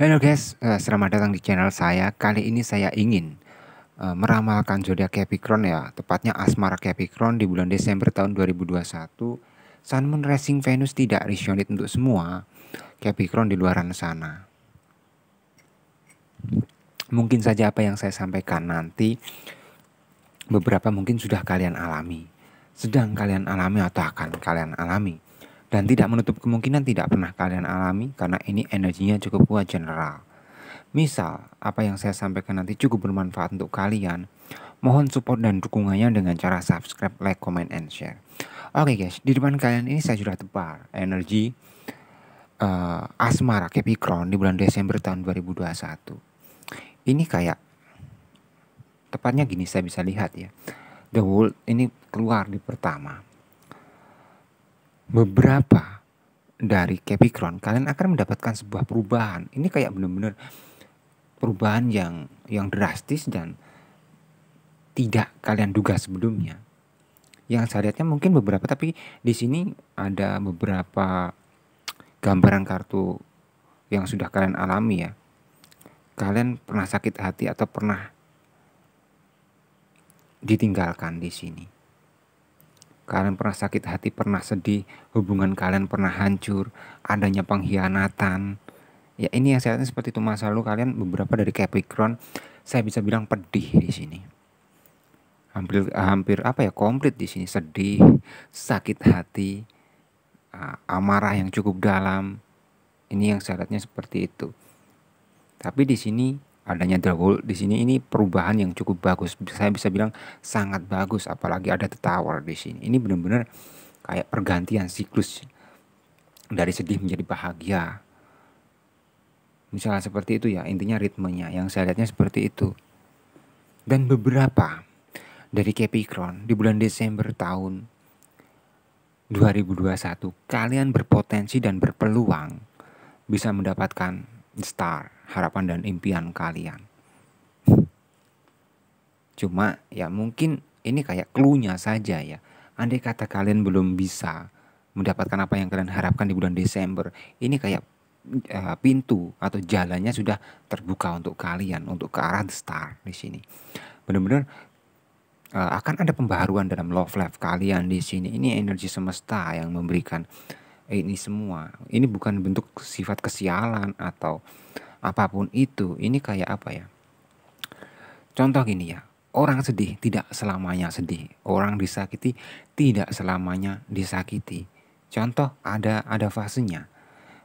Halo guys, eh, selamat datang di channel saya. Kali ini saya ingin eh, meramalkan zodiak Capricorn ya, tepatnya asmara Capricorn di bulan Desember tahun 2021. Sun Moon Rising Venus tidak resonit untuk semua Capricorn di luaran sana. Mungkin saja apa yang saya sampaikan nanti beberapa mungkin sudah kalian alami, sedang kalian alami atau akan kalian alami. Dan tidak menutup kemungkinan tidak pernah kalian alami karena ini energinya cukup kuat general. Misal, apa yang saya sampaikan nanti cukup bermanfaat untuk kalian. Mohon support dan dukungannya dengan cara subscribe, like, comment, and share. Oke okay guys, di depan kalian ini saya sudah tebar energi uh, eh, asmara Capricorn di bulan Desember tahun 2021. Ini kayak tepatnya gini saya bisa lihat ya. The World ini keluar di pertama beberapa dari Capricorn, kalian akan mendapatkan sebuah perubahan. Ini kayak benar-benar perubahan yang yang drastis dan tidak kalian duga sebelumnya. Yang saya lihatnya mungkin beberapa, tapi di sini ada beberapa gambaran kartu yang sudah kalian alami ya. Kalian pernah sakit hati atau pernah ditinggalkan di sini kalian pernah sakit hati, pernah sedih, hubungan kalian pernah hancur, adanya pengkhianatan. Ya ini yang saya seperti itu masa lalu kalian beberapa dari Capricorn saya bisa bilang pedih di sini. Hampir hampir apa ya komplit di sini sedih, sakit hati, ah, amarah yang cukup dalam. Ini yang syaratnya seperti itu. Tapi di sini adanya Dragul di sini ini perubahan yang cukup bagus. Saya bisa bilang sangat bagus apalagi ada The Tower di sini. Ini benar-benar kayak pergantian siklus dari sedih menjadi bahagia. Misalnya seperti itu ya, intinya ritmenya yang saya lihatnya seperti itu. Dan beberapa dari Capricorn di bulan Desember tahun 2021 kalian berpotensi dan berpeluang bisa mendapatkan star harapan dan impian kalian. Cuma ya mungkin ini kayak klunya saja ya. Andai kata kalian belum bisa mendapatkan apa yang kalian harapkan di bulan Desember, ini kayak uh, pintu atau jalannya sudah terbuka untuk kalian untuk ke arah the star di sini. Benar-benar uh, akan ada pembaruan dalam love life kalian di sini. Ini energi semesta yang memberikan ini semua. Ini bukan bentuk sifat kesialan atau apapun itu ini kayak apa ya contoh gini ya orang sedih tidak selamanya sedih orang disakiti tidak selamanya disakiti contoh ada ada fasenya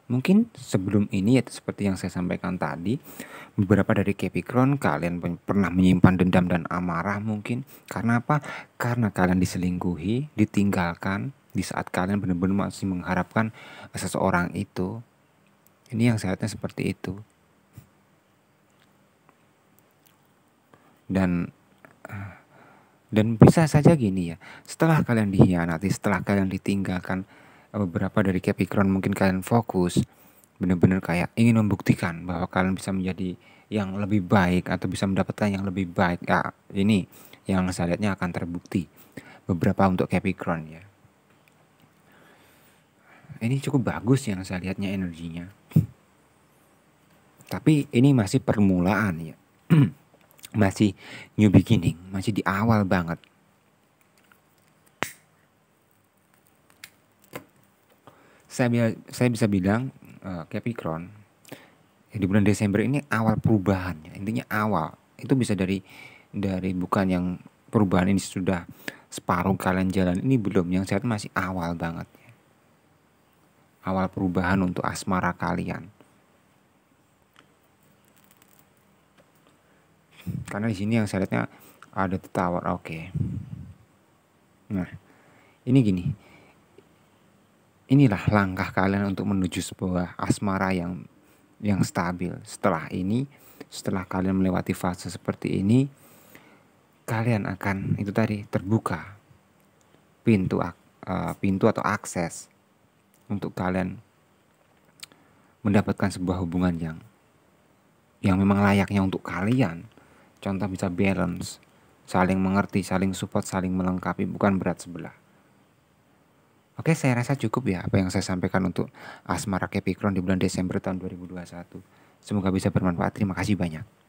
mungkin sebelum ini ya seperti yang saya sampaikan tadi beberapa dari Capricorn kalian pernah menyimpan dendam dan amarah mungkin karena apa karena kalian diselingkuhi ditinggalkan di saat kalian benar-benar masih mengharapkan seseorang itu ini yang sehatnya seperti itu dan eh, dan bisa saja gini ya setelah kalian dihianati, setelah kalian ditinggalkan eh, beberapa dari Capricorn mungkin kalian fokus bener-bener kayak ingin membuktikan bahwa kalian bisa menjadi yang lebih baik atau bisa mendapatkan yang lebih baik ya ini yang saya lihatnya akan terbukti beberapa untuk Capricorn ya ini cukup bagus yang saya lihatnya energinya tapi ini masih permulaan ya masih new beginning, masih di awal banget. Saya, saya bisa bilang uh, eh, Capricorn ya di bulan Desember ini awal perubahan, intinya awal. Itu bisa dari dari bukan yang perubahan ini sudah separuh kalian jalan ini belum, yang saya masih awal banget. Awal perubahan untuk asmara kalian. karena di sini yang saya lihatnya ada tower oke okay. nah ini gini inilah langkah kalian untuk menuju sebuah asmara yang yang stabil setelah ini setelah kalian melewati fase seperti ini kalian akan itu tadi terbuka pintu uh, pintu atau akses untuk kalian mendapatkan sebuah hubungan yang yang memang layaknya untuk kalian contoh bisa balance saling mengerti saling support saling melengkapi bukan berat sebelah Oke, saya rasa cukup ya apa yang saya sampaikan untuk Asmara Kepikron di bulan Desember tahun 2021. Semoga bisa bermanfaat. Terima kasih banyak.